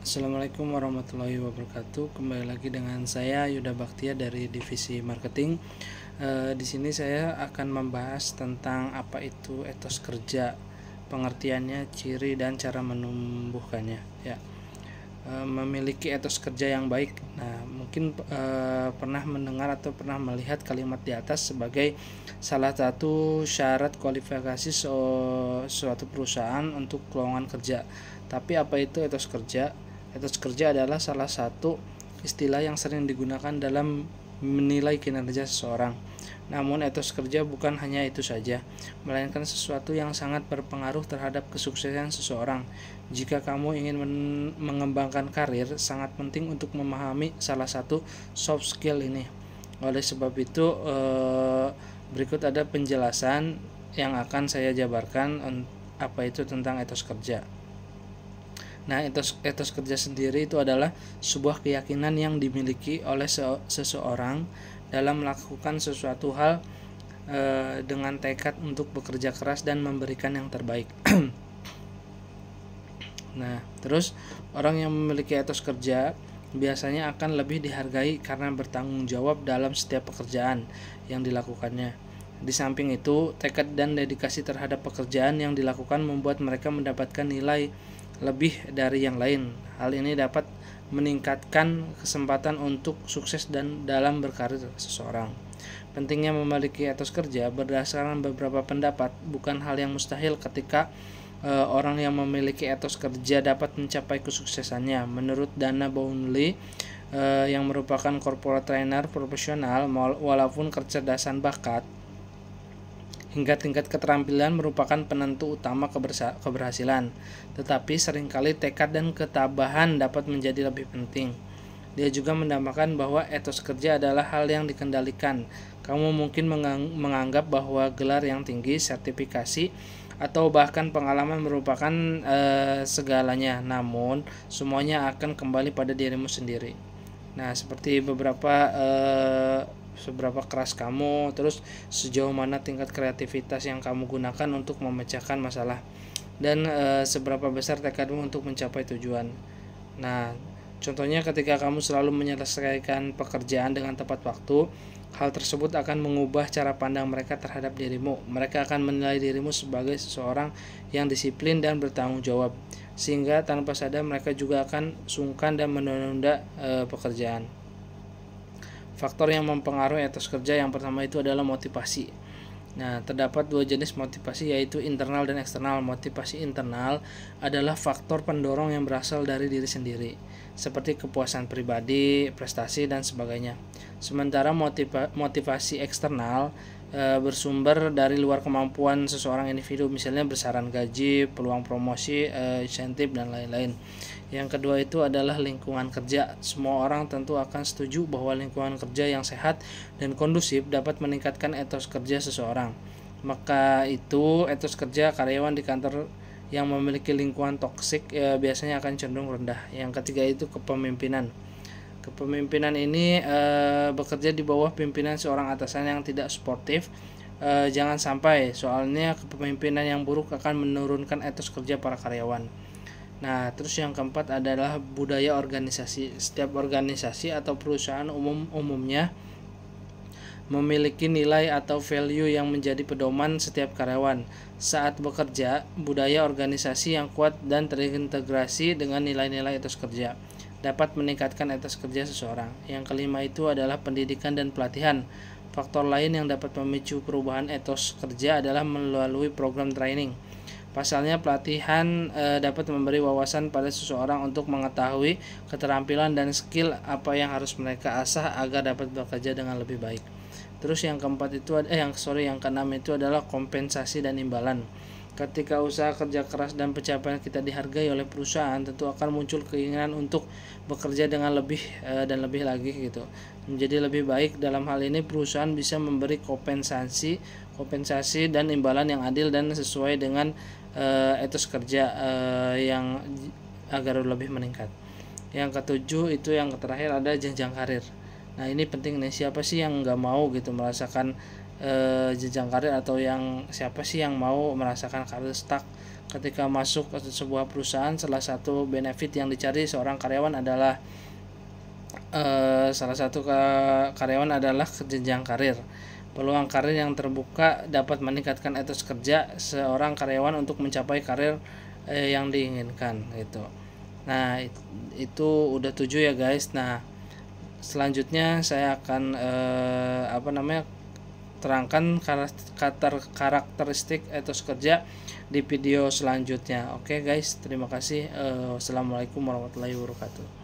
Assalamualaikum warahmatullahi wabarakatuh. Kembali lagi dengan saya Yuda Baktia dari divisi marketing. E, di sini saya akan membahas tentang apa itu etos kerja, pengertiannya, ciri dan cara menumbuhkannya. Ya, e, memiliki etos kerja yang baik. Nah, mungkin e, pernah mendengar atau pernah melihat kalimat di atas sebagai salah satu syarat kualifikasi suatu perusahaan untuk lowongan kerja. Tapi apa itu etos kerja? Etos kerja adalah salah satu istilah yang sering digunakan dalam menilai kinerja seseorang. Namun etos kerja bukan hanya itu saja, melainkan sesuatu yang sangat berpengaruh terhadap kesuksesan seseorang. Jika kamu ingin mengembangkan karir, sangat penting untuk memahami salah satu soft skill ini. Oleh sebab itu, eh, berikut ada penjelasan yang akan saya jabarkan apa itu tentang etos kerja. Nah, etos etos kerja sendiri itu adalah sebuah keyakinan yang dimiliki oleh se seseorang dalam melakukan sesuatu hal e, dengan tekad untuk bekerja keras dan memberikan yang terbaik. nah, terus orang yang memiliki etos kerja biasanya akan lebih dihargai karena bertanggung jawab dalam setiap pekerjaan yang dilakukannya. Di samping itu, tekad dan dedikasi terhadap pekerjaan yang dilakukan membuat mereka mendapatkan nilai lebih dari yang lain. Hal ini dapat meningkatkan kesempatan untuk sukses dan dalam berkarir seseorang. Pentingnya memiliki etos kerja berdasarkan beberapa pendapat bukan hal yang mustahil ketika e, orang yang memiliki etos kerja dapat mencapai kesuksesannya. Menurut Dana Bownley e, yang merupakan corporate trainer profesional, walaupun kecerdasan bakat hingga tingkat keterampilan merupakan penentu utama keberhasilan. Tetapi seringkali tekad dan ketabahan dapat menjadi lebih penting. Dia juga menambahkan bahwa etos kerja adalah hal yang dikendalikan. Kamu mungkin menganggap bahwa gelar yang tinggi, sertifikasi, atau bahkan pengalaman merupakan e, segalanya. Namun, semuanya akan kembali pada dirimu sendiri. Nah, seperti beberapa e, seberapa keras kamu, terus sejauh mana tingkat kreativitas yang kamu gunakan untuk memecahkan masalah dan e, seberapa besar tekadmu untuk mencapai tujuan. Nah, contohnya ketika kamu selalu menyelesaikan pekerjaan dengan tepat waktu, hal tersebut akan mengubah cara pandang mereka terhadap dirimu. Mereka akan menilai dirimu sebagai seseorang yang disiplin dan bertanggung jawab, sehingga tanpa sadar mereka juga akan sungkan dan menunda e, pekerjaan. Faktor yang mempengaruhi etos kerja yang pertama itu adalah motivasi. Nah, terdapat dua jenis motivasi yaitu internal dan eksternal. Motivasi internal adalah faktor pendorong yang berasal dari diri sendiri, seperti kepuasan pribadi, prestasi, dan sebagainya. Sementara motiva motivasi eksternal e, bersumber dari luar kemampuan seseorang individu misalnya besaran gaji peluang promosi e, insentif dan lain-lain yang kedua itu adalah lingkungan kerja. Semua orang tentu akan setuju bahwa lingkungan kerja yang sehat dan kondusif dapat meningkatkan etos kerja seseorang. Maka itu etos kerja karyawan di kantor yang memiliki lingkungan toksik ya, biasanya akan cenderung rendah. Yang ketiga itu kepemimpinan. Kepemimpinan ini e, bekerja di bawah pimpinan seorang atasan yang tidak sportif. E, jangan sampai, soalnya kepemimpinan yang buruk akan menurunkan etos kerja para karyawan. Nah, terus yang keempat adalah budaya organisasi. Setiap organisasi atau perusahaan umum umumnya memiliki nilai atau value yang menjadi pedoman setiap karyawan. Saat bekerja, budaya organisasi yang kuat dan terintegrasi dengan nilai-nilai etos kerja dapat meningkatkan etos kerja seseorang. Yang kelima itu adalah pendidikan dan pelatihan. Faktor lain yang dapat memicu perubahan etos kerja adalah melalui program training. Pasalnya pelatihan e, dapat memberi wawasan pada seseorang untuk mengetahui keterampilan dan skill apa yang harus mereka asah agar dapat bekerja dengan lebih baik. Terus yang keempat itu ada eh, yang sorry yang keenam itu adalah kompensasi dan imbalan. Ketika usaha kerja keras dan pencapaian kita dihargai oleh perusahaan, tentu akan muncul keinginan untuk bekerja dengan lebih e, dan lebih lagi gitu. Menjadi lebih baik dalam hal ini perusahaan bisa memberi kompensasi, kompensasi dan imbalan yang adil dan sesuai dengan e, etos kerja e, yang agar lebih meningkat. Yang ketujuh itu yang terakhir ada jenjang karir. Nah ini penting nih siapa sih yang nggak mau gitu merasakan uh, jenjang karir atau yang siapa sih yang mau merasakan karir stuck ketika masuk ke sebuah perusahaan salah satu benefit yang dicari seorang karyawan adalah uh, salah satu ke, karyawan adalah jenjang karir peluang karir yang terbuka dapat meningkatkan etos kerja seorang karyawan untuk mencapai karir uh, yang diinginkan gitu nah it, itu udah tujuh ya guys nah selanjutnya saya akan uh, apa namanya terangkan karakteristik etos kerja di video selanjutnya. Oke okay guys, terima kasih. Eh, Assalamualaikum warahmatullahi wabarakatuh.